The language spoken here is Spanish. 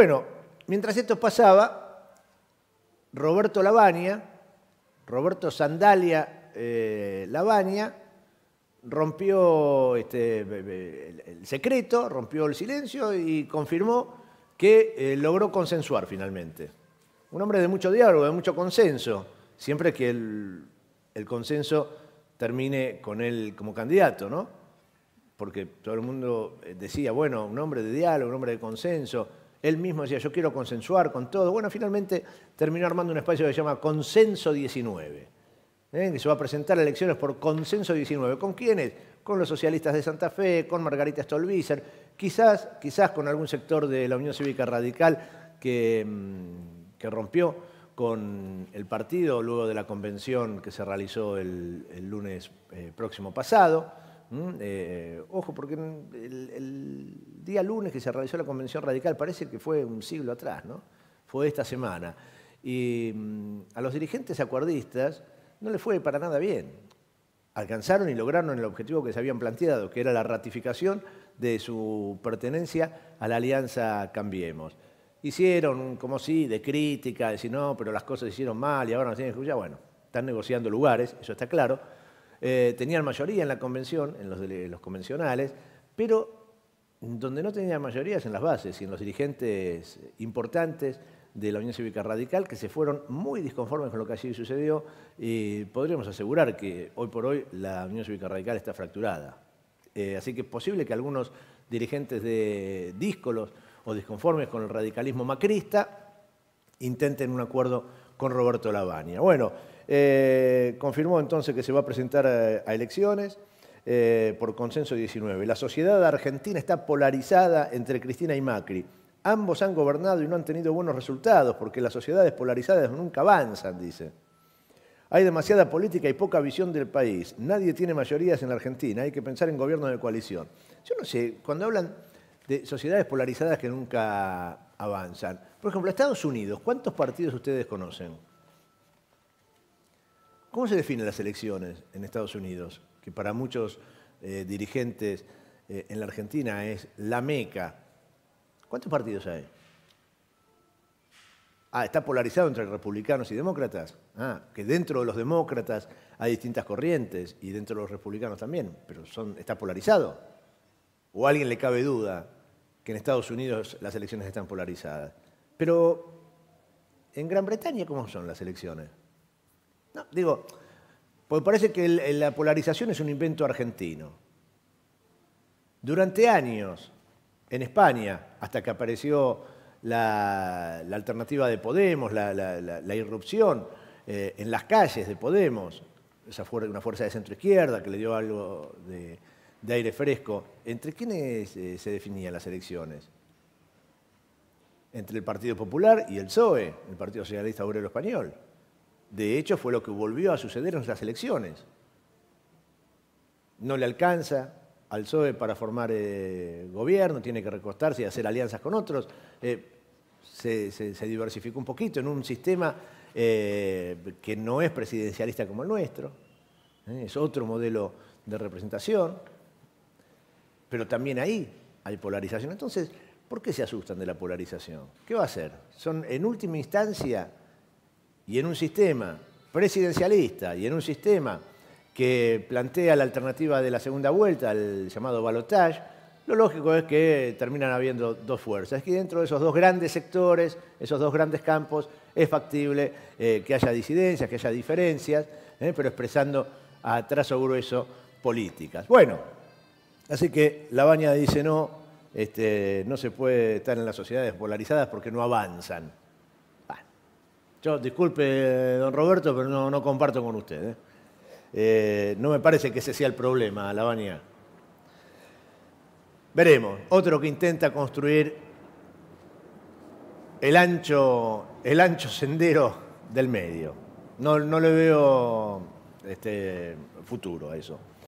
Bueno, mientras esto pasaba, Roberto Lavagna, Roberto Sandalia eh, Lavagna, rompió este, el secreto, rompió el silencio y confirmó que eh, logró consensuar finalmente. Un hombre de mucho diálogo, de mucho consenso, siempre que el, el consenso termine con él como candidato, ¿no? Porque todo el mundo eh, decía, bueno, un hombre de diálogo, un hombre de consenso, él mismo decía, yo quiero consensuar con todo. Bueno, finalmente terminó armando un espacio que se llama Consenso 19, ¿eh? que se va a presentar a elecciones por Consenso 19. ¿Con quiénes? Con los socialistas de Santa Fe, con Margarita Stolbizer, quizás, quizás con algún sector de la Unión Cívica Radical que, mm, rompió con el partido luego de la convención que se realizó el, lunes eh, próximo pasado. Eh, ojo, porque el, día lunes que se realizó la convención radical, parece que fue un siglo atrás, ¿no? Fue esta semana. Y mm, a los dirigentes acuerdistas no les fue para nada bien. Alcanzaron y lograron el objetivo que se habían planteado, que era la ratificación de su pertenencia a la alianza Cambiemos. Hicieron como si de crítica, de si no, pero las cosas hicieron mal y ahora nos tienen que Bueno, están negociando lugares, eso está claro eh, tenían mayoría en la convención, en los, convencionales, pero donde no tenían mayoría es en las bases y en los dirigentes importantes de la Unión Cívica Radical que se fueron muy disconformes con lo que allí sucedió y podríamos asegurar que hoy por hoy la Unión Cívica Radical está fracturada. Eh, así que es posible que algunos dirigentes de díscolos o disconformes con el radicalismo macrista intenten un acuerdo con Roberto Lavagna. Bueno, eh, confirmó entonces que se va a presentar a, elecciones eh, por consenso 19. La sociedad argentina está polarizada entre Cristina y Macri. Ambos han gobernado y no han tenido buenos resultados porque las sociedades polarizadas nunca avanzan, dice. Hay demasiada política y poca visión del país. Nadie tiene mayorías en la Argentina. Hay que pensar en gobiernos de coalición. Yo no sé, cuando hablan de sociedades polarizadas que nunca avanzan. Por ejemplo, Estados Unidos, ¿cuántos partidos ustedes conocen? ¿Cómo se definen las elecciones en Estados Unidos? Que para muchos eh, dirigentes eh, en la Argentina es la meca. ¿Cuántos partidos hay? Ah, está polarizado entre republicanos y demócratas. Ah, que dentro de los demócratas hay distintas corrientes y dentro de los republicanos también, pero son, está polarizado. ¿O a alguien le cabe duda que en Estados Unidos las elecciones están polarizadas. Pero en Gran Bretaña, ¿cómo son las elecciones? No, digo, porque parece que la polarización es un invento argentino. Durante años, en España, hasta que apareció la, alternativa de Podemos, la, irrupción eh, en las calles de Podemos, esa una fuerza de centro izquierda que le dio algo de, de aire fresco. ¿Entre quiénes eh, se definían las elecciones? Entre el Partido Popular y el PSOE, el Partido Socialista Obrero Español. De hecho, fue lo que volvió a suceder en las elecciones. No le alcanza al PSOE para formar eh, gobierno, tiene que recostarse y hacer alianzas con otros. Eh, se, diversificó un poquito en un sistema que no es presidencialista como el nuestro. Es otro modelo de representación. Pero también ahí hay polarización. Entonces, ¿por qué se asustan de la polarización? ¿Qué va a hacer? Son, en última instancia, y en un sistema presidencialista, y en un sistema que plantea la alternativa de la segunda vuelta, el llamado balotage, lo lógico es que terminan habiendo dos fuerzas, que dentro de esos dos grandes sectores, esos dos grandes campos, es factible eh, que haya disidencias, que haya diferencias, eh, pero expresando a trazo grueso políticas. Bueno, Así que Labaña dice, no, este, no se puede estar en las sociedades polarizadas porque no avanzan. yo, disculpe, don Roberto, pero no, comparto con usted. ¿eh? Eh, no me parece que ese sea el problema, Labaña. Veremos, otro que intenta construir el ancho, el ancho sendero del medio. No, no le veo este, futuro a eso.